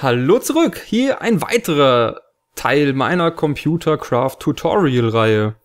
Hallo zurück! Hier ein weiterer Teil meiner Computer Craft Tutorial Reihe.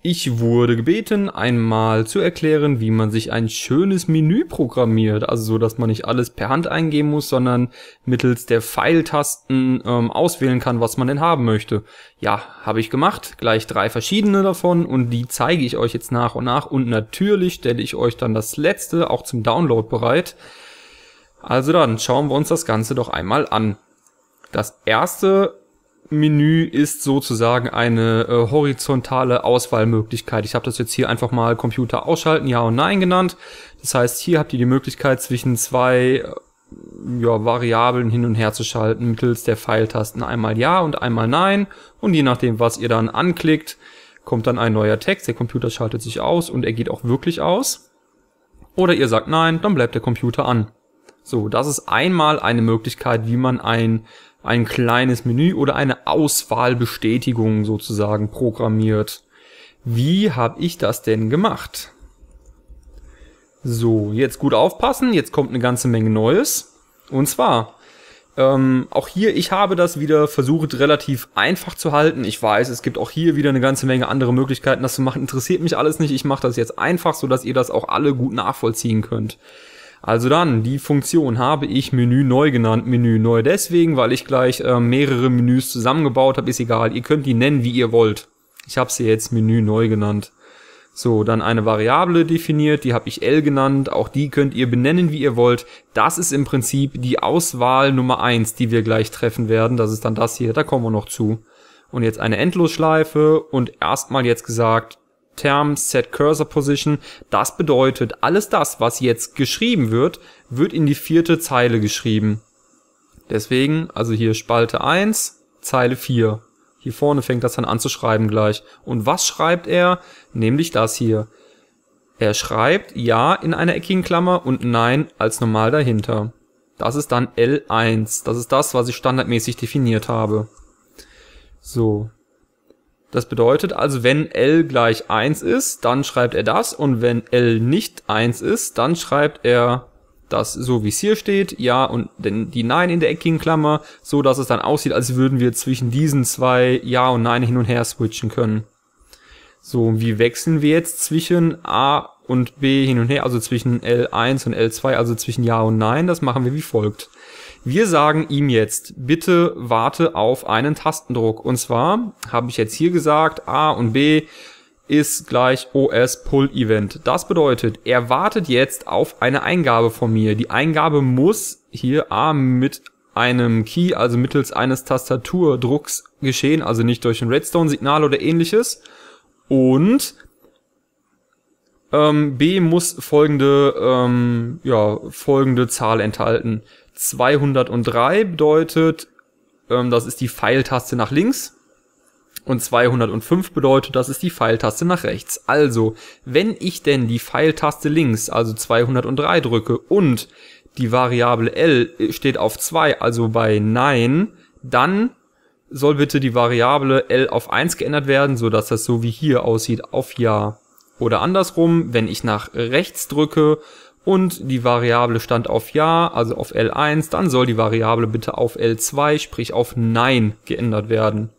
Ich wurde gebeten, einmal zu erklären, wie man sich ein schönes Menü programmiert. Also so, dass man nicht alles per Hand eingeben muss, sondern mittels der Pfeiltasten ähm, auswählen kann, was man denn haben möchte. Ja, habe ich gemacht. Gleich drei verschiedene davon und die zeige ich euch jetzt nach und nach. Und natürlich stelle ich euch dann das letzte auch zum Download bereit. Also dann schauen wir uns das Ganze doch einmal an. Das erste Menü ist sozusagen eine äh, horizontale Auswahlmöglichkeit. Ich habe das jetzt hier einfach mal Computer ausschalten, ja und nein genannt. Das heißt, hier habt ihr die Möglichkeit zwischen zwei äh, ja, Variablen hin und her zu schalten mittels der Pfeiltasten. Einmal ja und einmal nein. Und je nachdem, was ihr dann anklickt, kommt dann ein neuer Text. Der Computer schaltet sich aus und er geht auch wirklich aus. Oder ihr sagt nein, dann bleibt der Computer an. So, das ist einmal eine Möglichkeit, wie man ein, ein kleines Menü oder eine Auswahlbestätigung sozusagen programmiert. Wie habe ich das denn gemacht? So, jetzt gut aufpassen, jetzt kommt eine ganze Menge Neues. Und zwar, ähm, auch hier, ich habe das wieder versucht, relativ einfach zu halten. Ich weiß, es gibt auch hier wieder eine ganze Menge andere Möglichkeiten, das zu machen. Interessiert mich alles nicht. Ich mache das jetzt einfach, so dass ihr das auch alle gut nachvollziehen könnt. Also dann, die Funktion habe ich Menü neu genannt. Menü neu deswegen, weil ich gleich äh, mehrere Menüs zusammengebaut habe. Ist egal, ihr könnt die nennen, wie ihr wollt. Ich habe sie jetzt Menü neu genannt. So, dann eine Variable definiert, die habe ich L genannt, auch die könnt ihr benennen, wie ihr wollt. Das ist im Prinzip die Auswahl Nummer eins, die wir gleich treffen werden. Das ist dann das hier, da kommen wir noch zu. Und jetzt eine Endlosschleife und erstmal jetzt gesagt, Term Set Cursor Position. Das bedeutet, alles das, was jetzt geschrieben wird, wird in die vierte Zeile geschrieben. Deswegen, also hier Spalte 1, Zeile 4. Hier vorne fängt das dann an zu schreiben gleich. Und was schreibt er? Nämlich das hier. Er schreibt Ja in einer eckigen Klammer und Nein als normal dahinter. Das ist dann L1. Das ist das, was ich standardmäßig definiert habe. So, das bedeutet also, wenn L gleich 1 ist, dann schreibt er das und wenn L nicht 1 ist, dann schreibt er das so wie es hier steht, ja und denn die Nein in der eckigen Klammer, so dass es dann aussieht, als würden wir zwischen diesen zwei Ja und Nein hin und her switchen können. So, wie wechseln wir jetzt zwischen A und B hin und her, also zwischen L1 und L2, also zwischen Ja und Nein? Das machen wir wie folgt. Wir sagen ihm jetzt, bitte warte auf einen Tastendruck. Und zwar habe ich jetzt hier gesagt, A und B ist gleich OS Pull Event. Das bedeutet, er wartet jetzt auf eine Eingabe von mir. Die Eingabe muss hier A mit einem Key, also mittels eines Tastaturdrucks geschehen, also nicht durch ein Redstone-Signal oder ähnliches. Und ähm, B muss folgende, ähm, ja, folgende Zahl enthalten. 203 bedeutet, ähm, das ist die Pfeiltaste nach links. Und 205 bedeutet, das ist die Pfeiltaste nach rechts. Also, wenn ich denn die Pfeiltaste links, also 203 drücke und die Variable L steht auf 2, also bei Nein, dann soll bitte die Variable L auf 1 geändert werden, so dass das so wie hier aussieht, auf Ja. Oder andersrum, wenn ich nach rechts drücke und die Variable stand auf Ja, also auf L1, dann soll die Variable bitte auf L2, sprich auf Nein geändert werden.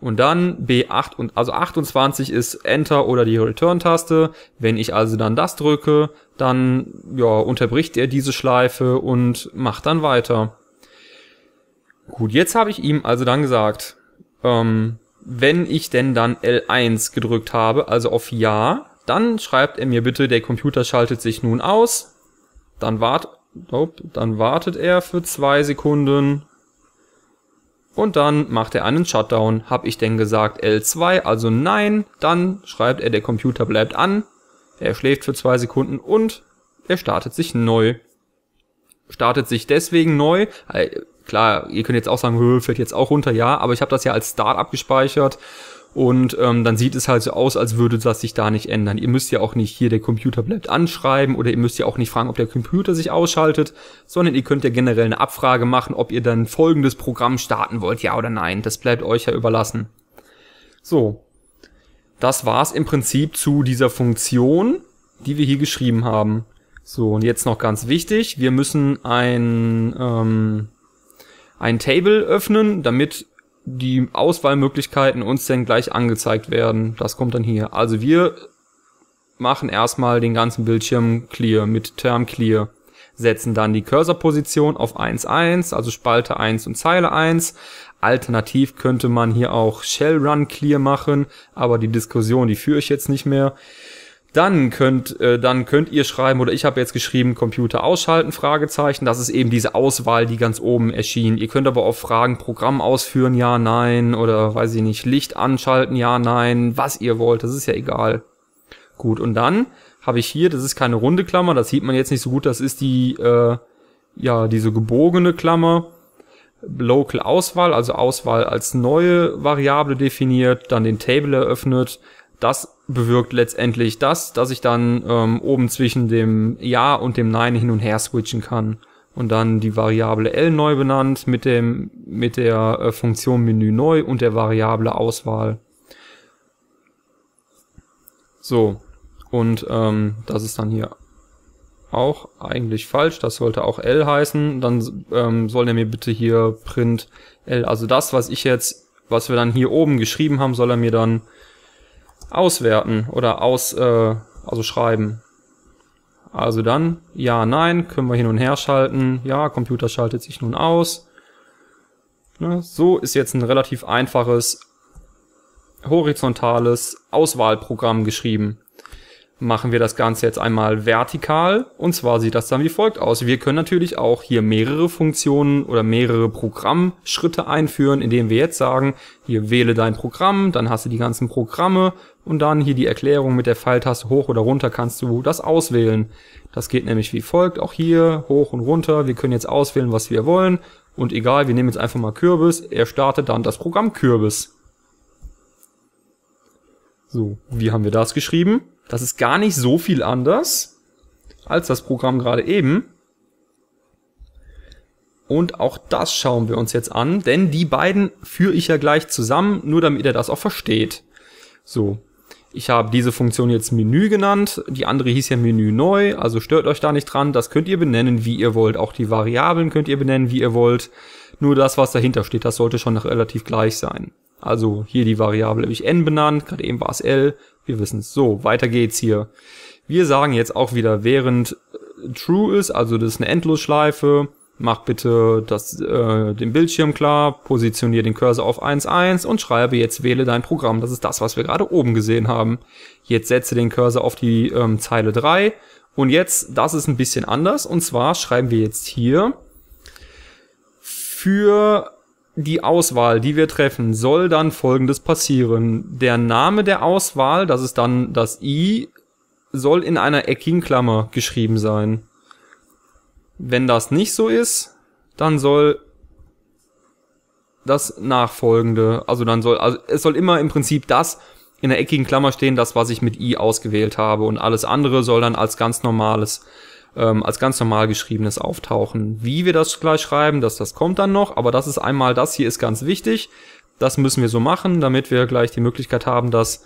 Und dann B8 und also 28 ist Enter oder die Return-Taste. Wenn ich also dann das drücke, dann ja, unterbricht er diese Schleife und macht dann weiter. Gut, jetzt habe ich ihm also dann gesagt, ähm, wenn ich denn dann L1 gedrückt habe, also auf Ja, dann schreibt er mir bitte, der Computer schaltet sich nun aus. Dann, wart, dann wartet er für zwei Sekunden. Und dann macht er einen Shutdown. Hab ich denn gesagt L2, also nein. Dann schreibt er, der Computer bleibt an. Er schläft für zwei Sekunden und er startet sich neu. Startet sich deswegen neu, äh, klar, ihr könnt jetzt auch sagen, fällt jetzt auch runter, ja, aber ich habe das ja als Start abgespeichert und ähm, dann sieht es halt so aus, als würde das sich da nicht ändern. Ihr müsst ja auch nicht hier der Computer bleibt anschreiben oder ihr müsst ja auch nicht fragen, ob der Computer sich ausschaltet, sondern ihr könnt ja generell eine Abfrage machen, ob ihr dann folgendes Programm starten wollt, ja oder nein. Das bleibt euch ja überlassen. So, das war's im Prinzip zu dieser Funktion, die wir hier geschrieben haben. So, und jetzt noch ganz wichtig, wir müssen ein, ähm, ein Table öffnen, damit die Auswahlmöglichkeiten uns dann gleich angezeigt werden. Das kommt dann hier. Also wir machen erstmal den ganzen Bildschirm clear mit Term clear, setzen dann die Cursorposition auf 1.1, also Spalte 1 und Zeile 1. Alternativ könnte man hier auch Shell Run clear machen, aber die Diskussion, die führe ich jetzt nicht mehr dann könnt, äh, dann könnt ihr schreiben, oder ich habe jetzt geschrieben, Computer ausschalten, Fragezeichen. Das ist eben diese Auswahl, die ganz oben erschien. Ihr könnt aber auch fragen, Programm ausführen, ja, nein, oder weiß ich nicht, Licht anschalten, ja, nein, was ihr wollt, das ist ja egal. Gut, und dann habe ich hier, das ist keine runde Klammer, das sieht man jetzt nicht so gut, das ist die, äh, ja, diese gebogene Klammer. Local Auswahl, also Auswahl als neue Variable definiert, dann den Table eröffnet, das bewirkt letztendlich das, dass ich dann ähm, oben zwischen dem Ja und dem Nein hin und her switchen kann und dann die Variable L neu benannt mit dem mit der äh, Funktion Menü neu und der Variable Auswahl. So und ähm, das ist dann hier auch eigentlich falsch. Das sollte auch L heißen. Dann ähm, soll er mir bitte hier print L, also das, was ich jetzt, was wir dann hier oben geschrieben haben, soll er mir dann auswerten oder aus, äh, also schreiben. Also dann, ja, nein, können wir hin und her schalten. Ja, Computer schaltet sich nun aus. Ne, so ist jetzt ein relativ einfaches horizontales Auswahlprogramm geschrieben machen wir das Ganze jetzt einmal vertikal und zwar sieht das dann wie folgt aus. Wir können natürlich auch hier mehrere Funktionen oder mehrere Programmschritte einführen, indem wir jetzt sagen, hier wähle dein Programm, dann hast du die ganzen Programme und dann hier die Erklärung mit der Pfeiltaste hoch oder runter kannst du das auswählen. Das geht nämlich wie folgt, auch hier hoch und runter, wir können jetzt auswählen, was wir wollen und egal, wir nehmen jetzt einfach mal Kürbis, er startet dann das Programm Kürbis. So, wie haben wir das geschrieben? Das ist gar nicht so viel anders als das Programm gerade eben. Und auch das schauen wir uns jetzt an, denn die beiden führe ich ja gleich zusammen, nur damit ihr das auch versteht. So, ich habe diese Funktion jetzt Menü genannt, die andere hieß ja Menü neu, also stört euch da nicht dran, das könnt ihr benennen, wie ihr wollt. Auch die Variablen könnt ihr benennen, wie ihr wollt. Nur das, was dahinter steht, das sollte schon noch relativ gleich sein. Also hier die Variable habe ich n benannt, gerade eben war es l. Wir wissen es. So, weiter geht's hier. Wir sagen jetzt auch wieder, während äh, true ist, also das ist eine Endlosschleife, mach bitte das, äh, den Bildschirm klar, positioniere den Cursor auf 1, 1 und schreibe jetzt wähle dein Programm. Das ist das, was wir gerade oben gesehen haben. Jetzt setze den Cursor auf die ähm, Zeile 3 und jetzt, das ist ein bisschen anders und zwar schreiben wir jetzt hier für die Auswahl, die wir treffen, soll dann folgendes passieren. Der Name der Auswahl, das ist dann das i, soll in einer eckigen Klammer geschrieben sein. Wenn das nicht so ist, dann soll das nachfolgende, also dann soll, also es soll immer im Prinzip das in der eckigen Klammer stehen, das was ich mit i ausgewählt habe und alles andere soll dann als ganz normales ähm, als ganz normal geschriebenes auftauchen. Wie wir das gleich schreiben, das, das kommt dann noch, aber das ist einmal, das hier ist ganz wichtig. Das müssen wir so machen, damit wir gleich die Möglichkeit haben, das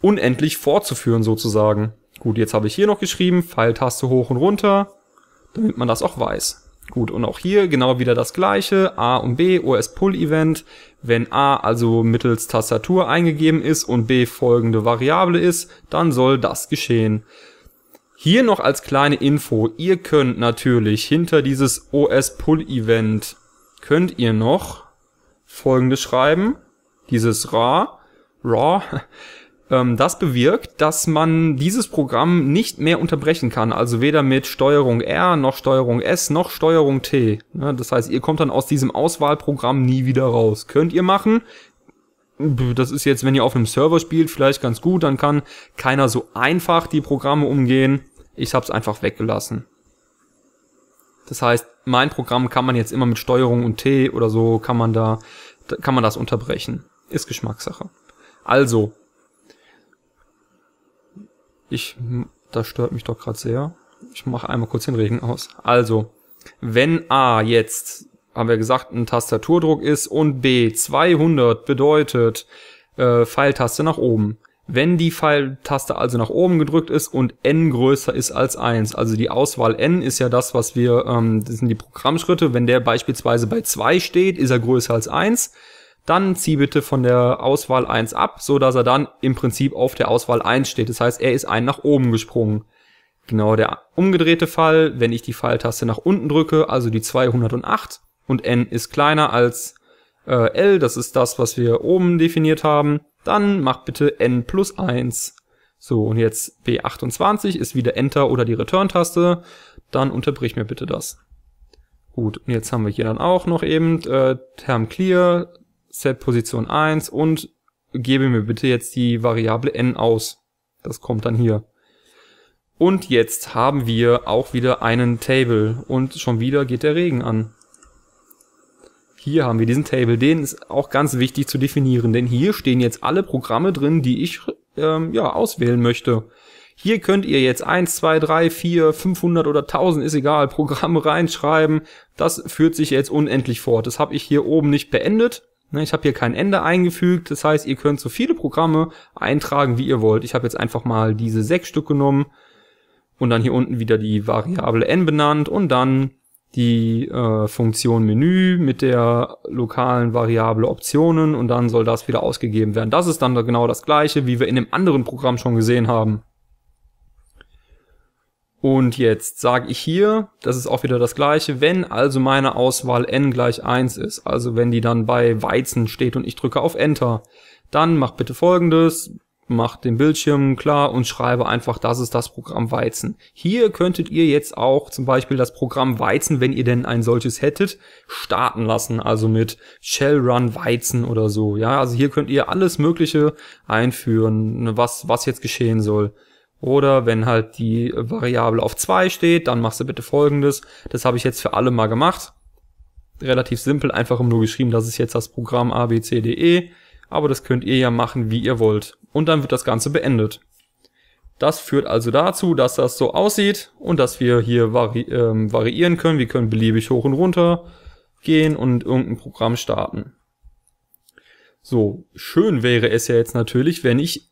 unendlich fortzuführen sozusagen. Gut, jetzt habe ich hier noch geschrieben, Pfeiltaste hoch und runter, damit man das auch weiß. Gut, und auch hier genau wieder das gleiche, A und B, OS Pull Event. Wenn A also mittels Tastatur eingegeben ist und B folgende Variable ist, dann soll das geschehen. Hier noch als kleine Info, ihr könnt natürlich hinter dieses OS-Pull-Event, könnt ihr noch folgendes schreiben, dieses RAW, RAW, ähm, das bewirkt, dass man dieses Programm nicht mehr unterbrechen kann, also weder mit Steuerung R, noch Steuerung S, noch Steuerung T. Ne, das heißt, ihr kommt dann aus diesem Auswahlprogramm nie wieder raus. Könnt ihr machen, das ist jetzt, wenn ihr auf einem Server spielt, vielleicht ganz gut, dann kann keiner so einfach die Programme umgehen. Ich habe es einfach weggelassen. Das heißt, mein Programm kann man jetzt immer mit Steuerung und T oder so kann man da kann man das unterbrechen. Ist Geschmackssache. Also ich hm, das stört mich doch gerade sehr. Ich mache einmal kurz den Regen aus. Also, wenn A jetzt haben wir gesagt, ein Tastaturdruck ist und B 200 bedeutet äh, Pfeiltaste nach oben. Wenn die Pfeiltaste also nach oben gedrückt ist und n größer ist als 1, also die Auswahl n ist ja das, was wir, ähm, das sind die Programmschritte, wenn der beispielsweise bei 2 steht, ist er größer als 1, dann zieh bitte von der Auswahl 1 ab, so dass er dann im Prinzip auf der Auswahl 1 steht. Das heißt, er ist ein nach oben gesprungen. Genau der umgedrehte Fall, wenn ich die Pfeiltaste nach unten drücke, also die 208, und n ist kleiner als äh, l, das ist das, was wir oben definiert haben, dann mach bitte n plus 1. So, und jetzt B28 ist wieder Enter oder die Return-Taste. Dann unterbrich mir bitte das. Gut, und jetzt haben wir hier dann auch noch eben äh, Term Clear, Set Position 1 und gebe mir bitte jetzt die Variable n aus. Das kommt dann hier. Und jetzt haben wir auch wieder einen Table und schon wieder geht der Regen an. Hier haben wir diesen Table, den ist auch ganz wichtig zu definieren, denn hier stehen jetzt alle Programme drin, die ich ähm, ja auswählen möchte. Hier könnt ihr jetzt 1, 2, 3, 4, 500 oder 1000, ist egal, Programme reinschreiben. Das führt sich jetzt unendlich fort. Das habe ich hier oben nicht beendet. Ne, ich habe hier kein Ende eingefügt. Das heißt, ihr könnt so viele Programme eintragen, wie ihr wollt. Ich habe jetzt einfach mal diese sechs Stück genommen und dann hier unten wieder die Variable n benannt und dann die äh, Funktion Menü mit der lokalen Variable Optionen und dann soll das wieder ausgegeben werden. Das ist dann genau das gleiche, wie wir in dem anderen Programm schon gesehen haben. Und jetzt sage ich hier, das ist auch wieder das gleiche, wenn also meine Auswahl n gleich 1 ist, also wenn die dann bei Weizen steht und ich drücke auf Enter, dann mach bitte folgendes, mache den Bildschirm klar und schreibe einfach, das ist das Programm Weizen. Hier könntet ihr jetzt auch zum Beispiel das Programm Weizen, wenn ihr denn ein solches hättet, starten lassen, also mit Shell Run Weizen oder so. Ja, also hier könnt ihr alles Mögliche einführen, ne, was, was jetzt geschehen soll. Oder wenn halt die Variable auf zwei steht, dann machst du bitte folgendes. Das habe ich jetzt für alle mal gemacht relativ simpel, einfach nur geschrieben, das ist jetzt das Programm abcde aber das könnt ihr ja machen, wie ihr wollt. Und dann wird das Ganze beendet. Das führt also dazu, dass das so aussieht und dass wir hier vari ähm, variieren können. Wir können beliebig hoch und runter gehen und irgendein Programm starten. So, schön wäre es ja jetzt natürlich, wenn ich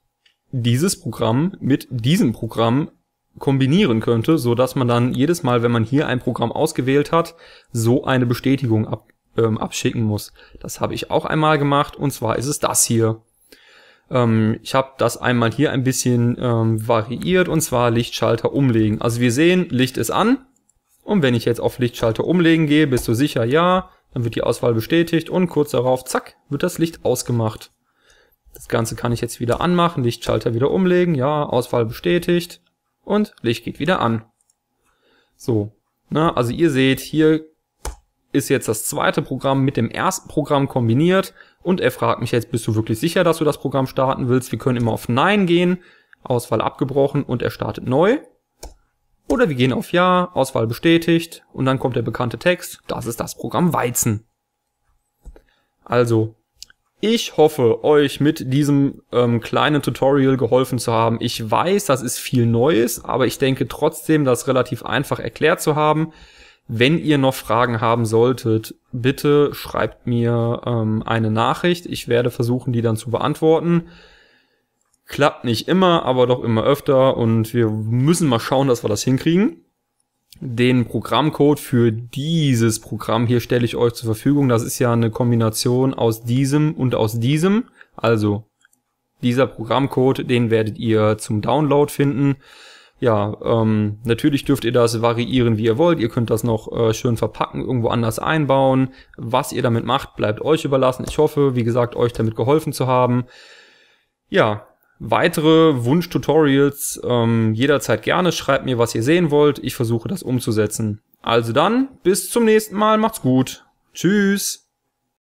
dieses Programm mit diesem Programm kombinieren könnte, so dass man dann jedes Mal, wenn man hier ein Programm ausgewählt hat, so eine Bestätigung ab ähm, abschicken muss. Das habe ich auch einmal gemacht und zwar ist es das hier. Ähm, ich habe das einmal hier ein bisschen ähm, variiert und zwar Lichtschalter umlegen. Also wir sehen, Licht ist an und wenn ich jetzt auf Lichtschalter umlegen gehe, bist du sicher, ja, dann wird die Auswahl bestätigt und kurz darauf, zack, wird das Licht ausgemacht. Das Ganze kann ich jetzt wieder anmachen, Lichtschalter wieder umlegen, ja, Auswahl bestätigt und Licht geht wieder an. So, na, ne, also ihr seht, hier ist jetzt das zweite Programm mit dem ersten Programm kombiniert und er fragt mich jetzt, bist du wirklich sicher, dass du das Programm starten willst? Wir können immer auf Nein gehen, Auswahl abgebrochen und er startet neu. Oder wir gehen auf Ja, Auswahl bestätigt und dann kommt der bekannte Text, das ist das Programm Weizen. Also, ich hoffe, euch mit diesem ähm, kleinen Tutorial geholfen zu haben. Ich weiß, das ist viel Neues, aber ich denke trotzdem, das relativ einfach erklärt zu haben. Wenn ihr noch Fragen haben solltet, bitte schreibt mir ähm, eine Nachricht. Ich werde versuchen, die dann zu beantworten. Klappt nicht immer, aber doch immer öfter und wir müssen mal schauen, dass wir das hinkriegen. Den Programmcode für dieses Programm hier stelle ich euch zur Verfügung. Das ist ja eine Kombination aus diesem und aus diesem. Also dieser Programmcode, den werdet ihr zum Download finden ja, ähm, natürlich dürft ihr das variieren, wie ihr wollt. Ihr könnt das noch äh, schön verpacken, irgendwo anders einbauen. Was ihr damit macht, bleibt euch überlassen. Ich hoffe, wie gesagt, euch damit geholfen zu haben. Ja, weitere Wunsch-Tutorials ähm, jederzeit gerne. Schreibt mir, was ihr sehen wollt. Ich versuche das umzusetzen. Also dann, bis zum nächsten Mal. Macht's gut. Tschüss.